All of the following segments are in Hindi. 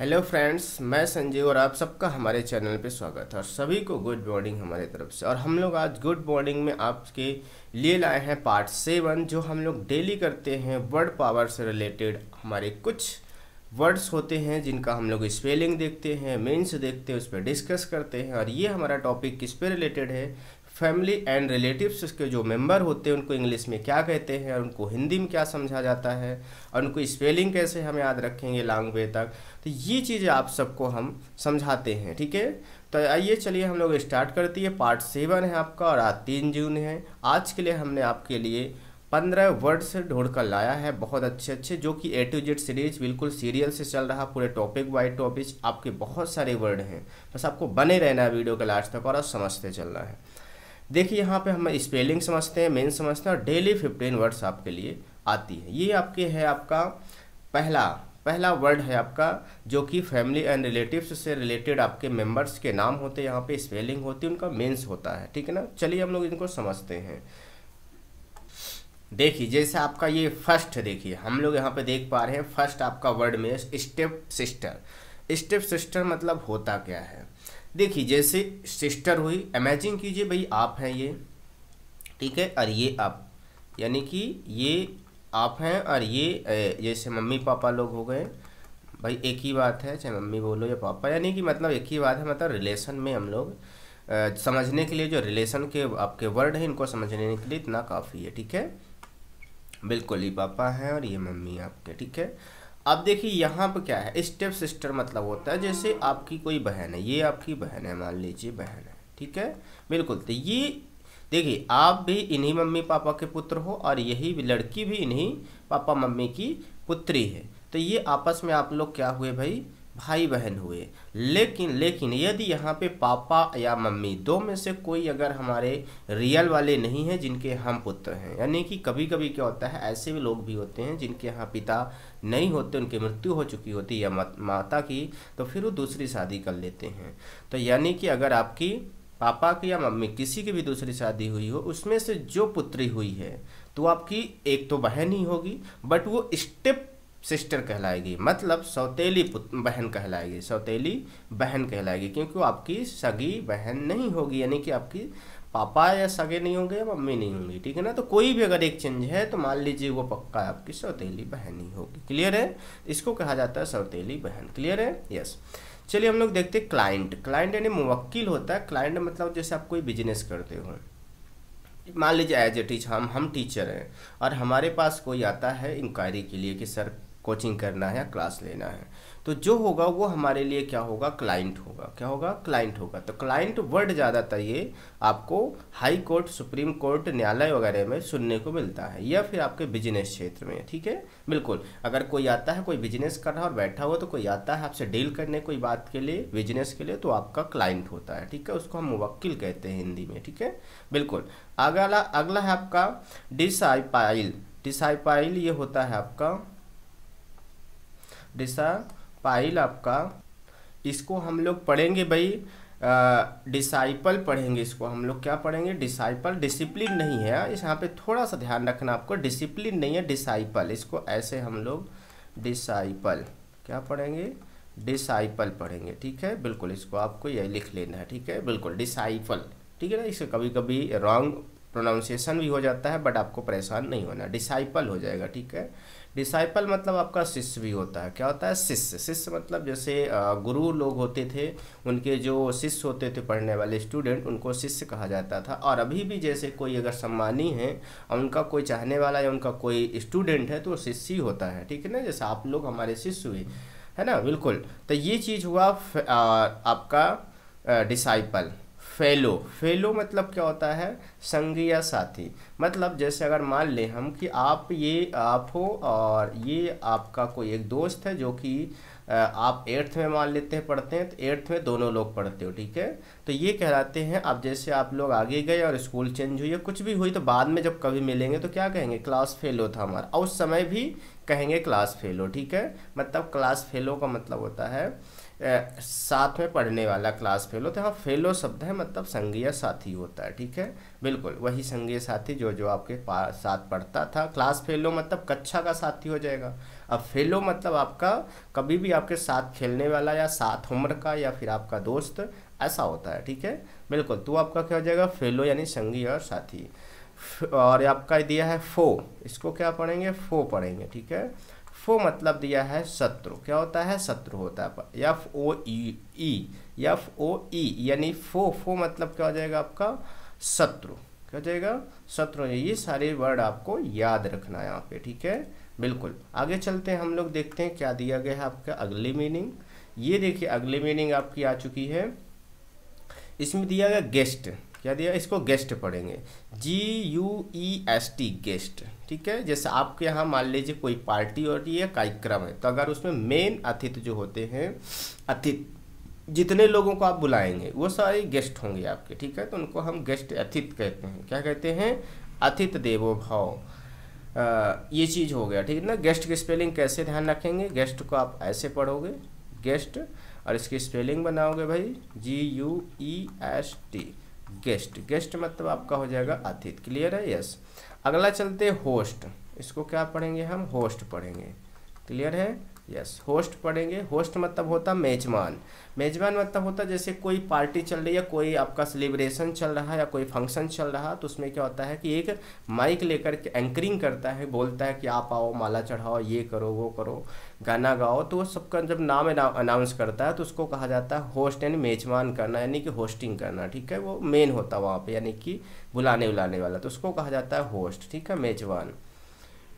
हेलो फ्रेंड्स मैं संजय और आप सबका हमारे चैनल पे स्वागत है और सभी को गुड मॉर्निंग हमारे तरफ से और हम लोग आज गुड मॉर्निंग में आपके लिए लाए हैं पार्ट सेवन जो हम लोग डेली करते हैं वर्ड पावर से रिलेटेड हमारे कुछ वर्ड्स होते हैं जिनका हम लोग स्पेलिंग देखते हैं मीन्स देखते हैं उस पर डिस्कस करते हैं और ये हमारा टॉपिक किस पर रिलेटेड है फैमिली एंड रिलेटिव्स के जो मेंबर होते हैं उनको इंग्लिश में क्या कहते हैं और उनको हिंदी में क्या समझा जाता है और उनको स्पेलिंग कैसे हम याद रखेंगे लॉन्ग वे तक तो ये चीज़ें आप सबको हम समझाते हैं ठीक है तो आइए चलिए हम लोग स्टार्ट करती है पार्ट सेवन है आपका और आज तीन जून है आज के लिए हमने आपके लिए पंद्रह वर्ड्स ढूंढ कर लाया है बहुत अच्छे अच्छे जो कि ए टू जेड सीरीज बिल्कुल सीरियल से चल रहा पूरे टॉपिक वाइज टॉपिक आपके बहुत सारे वर्ड हैं बस आपको बने रहना है वीडियो के लास्ट तक और समझते चलना है देखिए यहाँ पे हम स्पेलिंग समझते हैं मेन समझते हैं और डेली फिफ्टीन वर्ड्स आपके लिए आती है ये आपके है आपका पहला पहला वर्ड है आपका जो कि फैमिली एंड रिलेटिव्स से रिलेटेड आपके मेंबर्स के नाम होते हैं यहाँ पे स्पेलिंग होती है उनका मेंस होता है ठीक है ना चलिए हम लोग इनको समझते हैं देखिए जैसे आपका ये फर्स्ट देखिए हम लोग यहाँ पे देख पा रहे हैं फर्स्ट आपका वर्ड में स्टेप सिस्टर स्टेप सिस्टर मतलब होता क्या है देखिए जैसे सिस्टर हुई इमेजिन कीजिए भाई आप हैं ये ठीक है और ये आप यानी कि ये आप हैं और ये जैसे मम्मी पापा लोग हो गए भाई एक ही बात है चाहे मम्मी बोलो या पापा यानी कि मतलब एक ही बात है मतलब रिलेशन में हम लोग आ, समझने के लिए जो रिलेशन के आपके वर्ड हैं इनको समझने के लिए इतना काफ़ी है ठीक है बिल्कुल ये पापा हैं और ये मम्मी आपके ठीक है अब देखिए यहाँ पर क्या है स्टेप सिस्टर मतलब होता है जैसे आपकी कोई बहन है ये आपकी बहन है मान लीजिए बहन है ठीक है बिल्कुल तो ये देखिए आप भी इन्हीं मम्मी पापा के पुत्र हो और यही लड़की भी इन्हीं पापा मम्मी की पुत्री है तो ये आपस में आप लोग क्या हुए भाई भाई बहन हुए लेकिन लेकिन यदि यहाँ पे पापा या मम्मी दो में से कोई अगर हमारे रियल वाले नहीं हैं जिनके हम पुत्र हैं यानी कि कभी कभी क्या होता है ऐसे भी लोग भी होते हैं जिनके यहाँ पिता नहीं होते उनकी मृत्यु हो चुकी होती या माता की तो फिर वो दूसरी शादी कर लेते हैं तो यानी कि अगर आपकी पापा की या मम्मी किसी की भी दूसरी शादी हुई हो उसमें से जो पुत्री हुई है तो आपकी एक तो बहन ही होगी बट वो स्टेप सिस्टर कहलाएगी मतलब सौतेली बहन कहलाएगी सौतेली बहन कहलाएगी क्योंकि वो आपकी सगी बहन नहीं होगी यानी कि आपकी पापा या सगे नहीं होंगे या मम्मी नहीं होंगी ठीक है ना तो कोई भी अगर एक चेंज है तो मान लीजिए वो पक्का आपकी सौतेली बहन ही होगी क्लियर है इसको कहा जाता है सौतेली बहन क्लियर है यस चलिए हम लोग देखते हैं क्लाइंट क्लाइंट यानी मुवक्किल होता है क्लाइंट मतलब जैसे आप कोई बिजनेस करते हो मान लीजिए एज ए टीचर हम हम टीचर हैं और हमारे पास कोई आता है इंक्वायरी के लिए कि सर कोचिंग करना है क्लास लेना है तो जो होगा वो हमारे लिए क्या होगा क्लाइंट होगा क्या होगा क्लाइंट होगा तो क्लाइंट वर्ड ज़्यादातर ये आपको हाई कोर्ट सुप्रीम कोर्ट न्यायालय वगैरह में सुनने को मिलता है या फिर आपके बिजनेस क्षेत्र में ठीक है बिल्कुल अगर कोई आता है कोई बिजनेस कर रहा और बैठा हुआ तो कोई आता है आपसे डील करने कोई बात के लिए बिजनेस के लिए तो आपका क्लाइंट होता है ठीक है उसको हम मुवक्किल कहते हैं हिंदी में ठीक है बिल्कुल अगला अगला है आपका डिसाइपाइल डिसाइपाइल ये होता है आपका डिसा पाइल आपका इसको हम लोग पढ़ेंगे भाई डिसाइपल पढ़ेंगे इसको हम लोग क्या पढ़ेंगे डिसाइपल डिसिप्लिन नहीं है इस यहाँ पे थोड़ा सा ध्यान रखना आपको डिसिप्लिन नहीं है डिसाइपल इसको ऐसे हम लोग डिसाइपल क्या पढ़ेंगे डिसाइपल पढ़ेंगे ठीक है बिल्कुल इसको आपको यह लिख लेना है ठीक है बिल्कुल डिसाइपल ठीक है ना इसे कभी कभी रॉन्ग प्रोनाउंसिएशन भी हो जाता है बट आपको परेशान नहीं होना डिसाइपल हो जाएगा ठीक है डिसाइपल मतलब आपका शिष्य भी होता है क्या होता है शिष्य शिष्य मतलब जैसे गुरु लोग होते थे उनके जो शिष्य होते थे पढ़ने वाले स्टूडेंट उनको शिष्य कहा जाता था और अभी भी जैसे कोई अगर सम्मानी है और उनका कोई चाहने वाला या उनका कोई स्टूडेंट है तो शिष्य ही होता है ठीक है ना जैसे आप लोग हमारे शिष्य हुए है ना बिल्कुल तो ये चीज़ हुआ आपका डिसाइपल फेलो फेलो मतलब क्या होता है संगी या साथी मतलब जैसे अगर मान लें हम कि आप ये आप हो और ये आपका कोई एक दोस्त है जो कि आप एट्थ में मान लेते हैं पढ़ते हैं तो एट्थ में दोनों लोग पढ़ते हो ठीक है तो ये कहलाते हैं आप जैसे आप लोग आगे गए और स्कूल चेंज हुई या कुछ भी हुई तो बाद में जब कभी मिलेंगे तो क्या कहेंगे क्लास फेलो था हमारा और उस समय भी कहेंगे क्लास फेलो ठीक है मतलब क्लास फेलो का मतलब होता है साथ में पढ़ने वाला क्लास फेलो तो यहाँ फेलो शब्द है मतलब संघीय साथी होता है ठीक है बिल्कुल वही संगीय साथी जो जो आपके पास साथ पढ़ता था क्लास फेलो मतलब कक्षा का साथी हो जाएगा अब फेलो मतलब आपका कभी भी आपके साथ खेलने वाला या साथ उम्र का या फिर आपका दोस्त ऐसा होता है ठीक है बिल्कुल तो आपका क्या हो जाएगा फेलो यानी संगी और साथी और आपका दिया है फो इसको क्या पढ़ेंगे फो पढ़ेंगे ठीक है फो मतलब दिया है शत्रु क्या होता है शत्रु होता है F O E F O ई यानी फो फो मतलब क्या हो जाएगा आपका शत्रु क्या हो जाएगा शत्रु ये सारे वर्ड आपको याद रखना है यहाँ पे ठीक है बिल्कुल आगे चलते हैं हम लोग देखते हैं क्या दिया गया है आपका अगली मीनिंग ये देखिए अगली मीनिंग आपकी आ चुकी है इसमें दिया गया गेस्ट क्या दिया इसको गेस्ट पढ़ेंगे G U E S T guest ठीक है जैसे आपके यहाँ मान लीजिए कोई पार्टी और ये कार्यक्रम है तो अगर उसमें मेन अतिथि जो होते हैं अतिथि जितने लोगों को आप बुलाएंगे वो सारे गेस्ट होंगे आपके ठीक है तो उनको हम गेस्ट अतिथि कहते हैं क्या कहते हैं अतिथ देवो भाव ये चीज़ हो गया ठीक है ना गेस्ट की स्पेलिंग कैसे ध्यान रखेंगे गेस्ट को आप ऐसे पढ़ोगे गेस्ट और इसकी स्पेलिंग बनाओगे भाई G U E S T guest guest मतलब आपका हो जाएगा अतिथि क्लियर है यस अगला चलते होस्ट इसको क्या पढ़ेंगे हम होस्ट पढ़ेंगे क्लियर है यस होस्ट पढ़ेंगे होस्ट मतलब होता मेजबान मेजबान मतलब होता जैसे कोई पार्टी चल रही है कोई आपका सेलिब्रेशन चल रहा है या कोई फंक्शन चल रहा है तो उसमें क्या होता है कि एक माइक लेकर के एंकरिंग करता है बोलता है कि आप आओ माला चढ़ाओ ये करो वो करो गाना गाओ तो वो सबका जब नाम अनाउंस करता है तो उसको कहा जाता है होस्ट यानी मेजबान करना यानी कि होस्टिंग करना ठीक है वो मेन होता है वहाँ पर यानी कि बुलाने बुलाने वाला तो उसको कहा जाता है होस्ट ठीक है मेजबान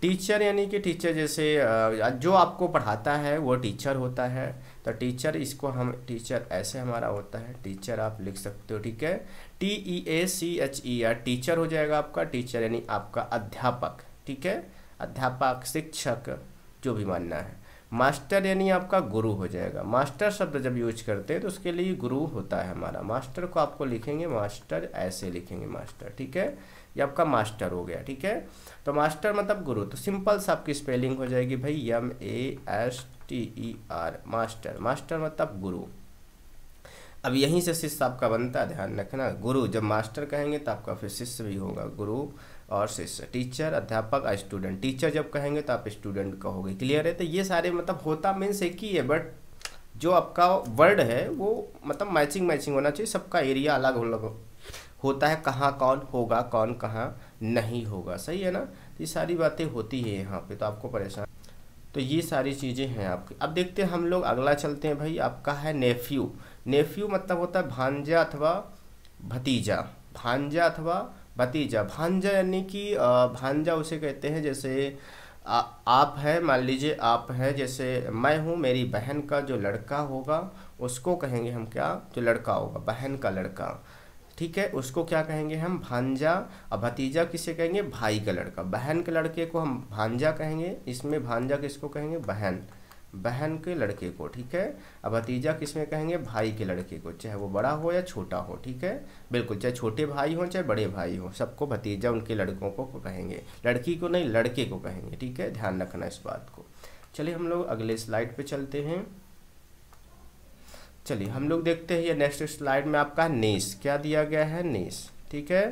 टीचर यानी कि टीचर जैसे जो आपको पढ़ाता है वो टीचर होता है तो टीचर इसको हम टीचर ऐसे हमारा होता है टीचर आप लिख सकते हो ठीक है T E A C H E R teacher हो जाएगा आपका टीचर यानी आपका अध्यापक ठीक है अध्यापक शिक्षक जो भी मानना है मास्टर यानी आपका गुरु हो जाएगा मास्टर शब्द जब यूज करते हैं तो उसके लिए गुरु होता है हमारा मास्टर को आपको लिखेंगे मास्टर ऐसे लिखेंगे मास्टर ठीक है ये आपका मास्टर हो गया ठीक है तो मास्टर मतलब गुरु तो सिंपल सा आपकी स्पेलिंग हो जाएगी भाई M A S T E R master master मतलब गुरु अब यहीं से शिष्य आपका बनता है ध्यान रखना गुरु जब मास्टर कहेंगे तो आपका फिर शिष्य भी होगा गुरु और शिष्य टीचर अध्यापक और स्टूडेंट टीचर जब कहेंगे तो आप स्टूडेंट कहोगे क्लियर है तो ये सारे मतलब होता मीन्स एक ही है बट जो आपका वर्ड है वो मतलब मैचिंग मैचिंग होना चाहिए सबका एरिया अलग अलग होता है कहाँ कौन होगा कौन कहाँ नहीं होगा सही है ना ये सारी बातें होती है यहाँ पे तो आपको परेशान तो ये सारी चीज़ें हैं आपकी अब देखते हैं हम लोग अगला चलते हैं भाई आपका है नेफ्यू नेफ्यू मतलब होता है भांजा अथवा भतीजा भांजा अथवा भतीजा भांजा यानी कि भांजा उसे कहते हैं जैसे आ, आप है मान लीजिए आप है जैसे मैं हूँ मेरी बहन का जो लड़का होगा उसको कहेंगे हम क्या जो लड़का होगा बहन का लड़का ठीक है उसको क्या कहेंगे हम भांजा और भतीजा किसे कहेंगे भाई का लड़का बहन के लड़के को हम भांजा कहेंगे इसमें भांजा किसको कहेंगे बहन बहन के लड़के को ठीक है अब भतीजा किस में कहेंगे भाई के लड़के को चाहे वो बड़ा हो या छोटा हो ठीक है बिल्कुल चाहे छोटे भाई हो चाहे बड़े भाई हो सबको भतीजा उनके लड़कों को कहेंगे लड़की को नहीं लड़के को कहेंगे ठीक है ध्यान रखना इस बात को चलिए हम लोग अगले स्लाइड पे चलते हैं चलिए हम लोग देखते हैं ये नेक्स्ट स्लाइड में आपका नेस क्या दिया गया है नेस ठीक है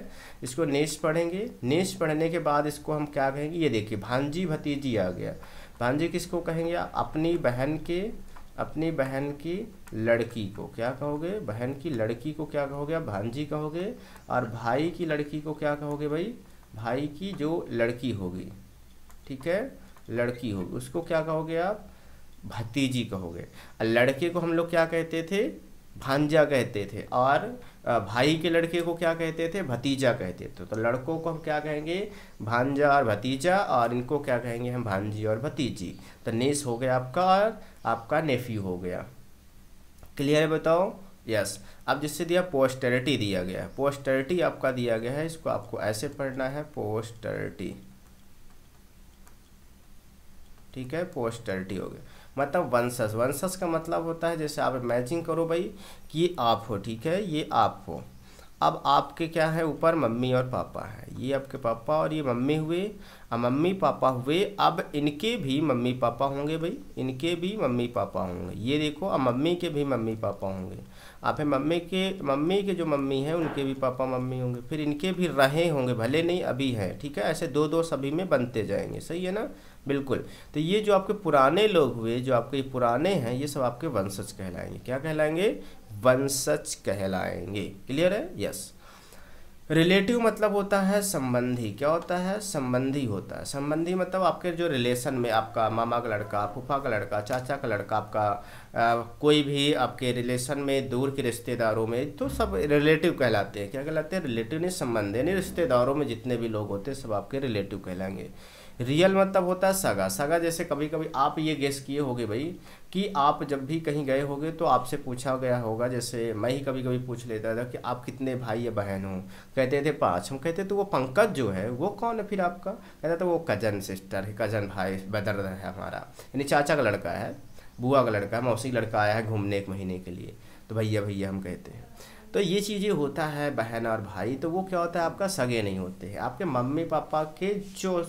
इसको नेस पढ़ेंगे नेस पढ़ने के बाद इसको हम क्या कहेंगे ये देखिए भांजी भतीजी आ गया भांजी किसको कहेंगे आप अपनी बहन के अपनी बहन की लड़की को क्या कहोगे बहन की लड़की को क्या कहोगे आप भांजी कहोगे और भाई की लड़की को क्या कहोगे भाई भाई की जो लड़की होगी ठीक है लड़की होगी उसको क्या कहोगे आप भतीजी कहोगे लड़के को हम लोग क्या कहते थे भांजा कहते थे और भाई के लड़के को क्या कहते थे भतीजा कहते थे तो लड़कों को हम क्या कहेंगे भांजा और भतीजा और इनको क्या कहेंगे हम भांजी और भतीजी तो नेस हो गया आपका और आपका नेफ्यू हो गया क्लियर है बताओ यस अब जिससे दिया पोस्टरिटी दिया गया है पोस्टरिटी आपका दिया गया है इसको आपको ऐसे पढ़ना है पोस्टरिटी ठीक है पोस्टर्टी हो गया मतलब वंशस वंशस का मतलब होता है जैसे आप मैचिंग करो भाई कि ये आप हो ठीक है ये आप हो अब आपके क्या है ऊपर मम्मी और पापा है ये आपके पापा और ये मम्मी हुए अब मम्मी पापा हुए अब इनके भी मम्मी पापा होंगे भाई इनके भी मम्मी पापा होंगे ये देखो अब मम्मी के भी मम्मी पापा होंगे आप है मम्मी के मम्मी के जो मम्मी हैं उनके भी पापा मम्मी होंगे फिर इनके भी रहे होंगे भले नहीं अभी हैं ठीक है ऐसे दो दो सभी में बनते जाएंगे सही है ना बिल्कुल तो ये जो आपके पुराने लोग हुए जो आपके पुराने हैं ये सब आपके वंशज कहलाएंगे क्या कहलाएंगे वंशज कहलाएंगे क्लियर है यस रिलेटिव मतलब होता है संबंधी क्या होता है संबंधी होता है संबंधी मतलब आपके जो रिलेशन में आपका मामा का लड़का फूफा का लड़का चाचा का लड़का आपका आ, कोई भी आपके रिलेशन में दूर के रिश्तेदारों में तो सब रिलेटिव कहलाते हैं क्या कहलाते हैं रिलेटिव नहीं संबंध यानी रिश्तेदारों में जितने भी लोग होते हैं सब आपके रिलेटिव कहलाएंगे रियल मतलब होता है सगा सगा जैसे कभी कभी आप ये गेस किए होगे भाई कि आप जब भी कहीं गए होगे तो आपसे पूछा गया होगा जैसे मैं ही कभी कभी पूछ लेता था कि आप कितने भाई या बहन हो कहते थे पाँच हम कहते तो वो पंकज जो है वो कौन है फिर आपका कहता था वो कज़न सिस्टर है कज़न भाई बदर है हमारा यानी चाचा का लड़का है बुआ का लड़का है मौसी लड़का आया है घूमने एक महीने के लिए तो भैया भैया हम कहते हैं तो ये चीज़ें होता है बहन और भाई तो वो क्या होता है आपका सगे नहीं होते हैं आपके मम्मी पापा के जो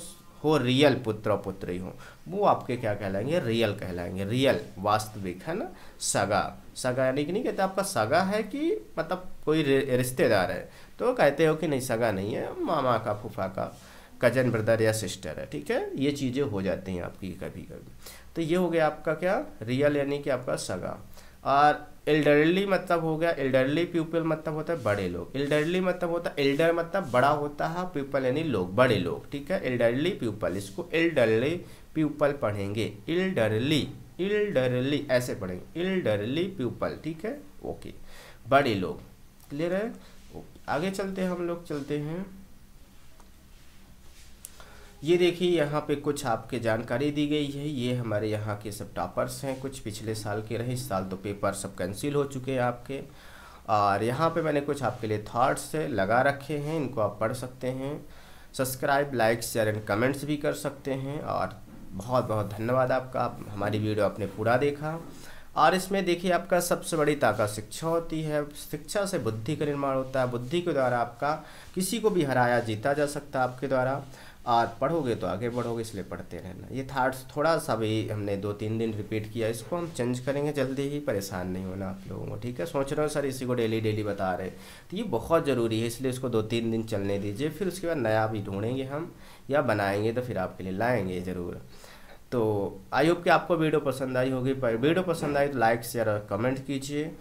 हो रियल पुत्र पुत्री हो वो आपके क्या कहलाएंगे रियल कहलाएंगे रियल वास्तविक है ना सगा सगा यानी कि नहीं कहते आपका सगा है कि मतलब कोई रिश्तेदार है तो कहते हो कि नहीं सगा नहीं है मामा का फूफा का कजन ब्रदर या सिस्टर है ठीक है ये चीज़ें हो जाती हैं आपकी कभी कभी तो ये हो गया आपका क्या रियल यानी कि आपका सगा और एल्डरली मतलब हो गया एल्डरली पीपल मतलब होता है बड़े लोग एल्डरली मतलब होता है एल्डर मतलब बड़ा होता है पीपल यानी लोग बड़े लोग ठीक है एल्डरली पीपल इसको एल्डरली पीपल पढ़ेंगे एल्डरली इल्डरली ऐसे पढ़ेंगे इल्डरली पीपल ठीक है ओके बड़े लोग क्लियर है आगे चलते हैं हम लोग चलते हैं ये देखिए यहाँ पे कुछ आपके जानकारी दी गई है ये हमारे यहाँ के सब टॉपर्स हैं कुछ पिछले साल के रहे इस साल तो पेपर सब कैंसिल हो चुके हैं आपके और यहाँ पे मैंने कुछ आपके लिए थाट्स लगा रखे हैं इनको आप पढ़ सकते हैं subscribe like share and comments भी कर सकते हैं और बहुत बहुत धन्यवाद आपका आप हमारी वीडियो आपने पूरा देखा और इसमें देखिए आपका सबसे बड़ी ताकत शिक्षा होती है शिक्षा से बुद्धि का निर्माण होता है बुद्धि के द्वारा आपका किसी को भी हराया जीता जा सकता है आपके द्वारा और पढ़ोगे तो आगे बढ़ोगे इसलिए पढ़ते रहना ये थाट्स थोड़ा सा भी हमने दो तीन दिन रिपीट किया इसको हम चेंज करेंगे जल्दी ही परेशान नहीं होना आप लोगों को ठीक है सोच रहे हो सर इसी को डेली डेली बता रहे तो ये बहुत ज़रूरी है इसलिए इसको दो तीन दिन चलने दीजिए फिर उसके बाद नया भी ढूंढेंगे हम या बनाएंगे तो फिर आपके लिए लाएँगे ज़रूर तो आई होप कि आपको वीडियो पसंद आई होगी वीडियो पसंद आई तो लाइक शेयर और कमेंट कीजिए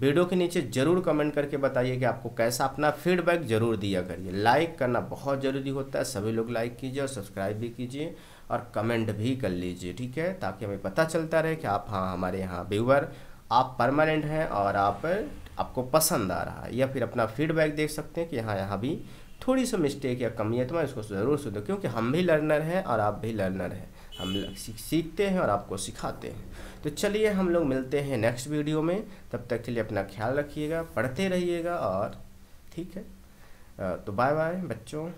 वीडियो के नीचे ज़रूर कमेंट करके बताइए कि आपको कैसा अपना फीडबैक ज़रूर दिया करिए लाइक करना बहुत ज़रूरी होता है सभी लोग लाइक कीजिए और सब्सक्राइब भी कीजिए और कमेंट भी कर लीजिए ठीक है ताकि हमें पता चलता रहे कि आप हाँ हमारे यहाँ व्यूवर आप परमानेंट हैं और आप आपको पसंद आ रहा है या फिर अपना फीडबैक देख सकते हैं कि हाँ यहाँ भी थोड़ी सी मिस्टेक या कमी है तो मैं इसको ज़रूर सुधर क्योंकि हम भी लर्नर हैं और आप भी लर्नर हैं हम सीखते हैं और आपको सिखाते हैं तो चलिए हम लोग मिलते हैं नेक्स्ट वीडियो में तब तक के लिए अपना ख्याल रखिएगा पढ़ते रहिएगा और ठीक है तो बाय बाय बच्चों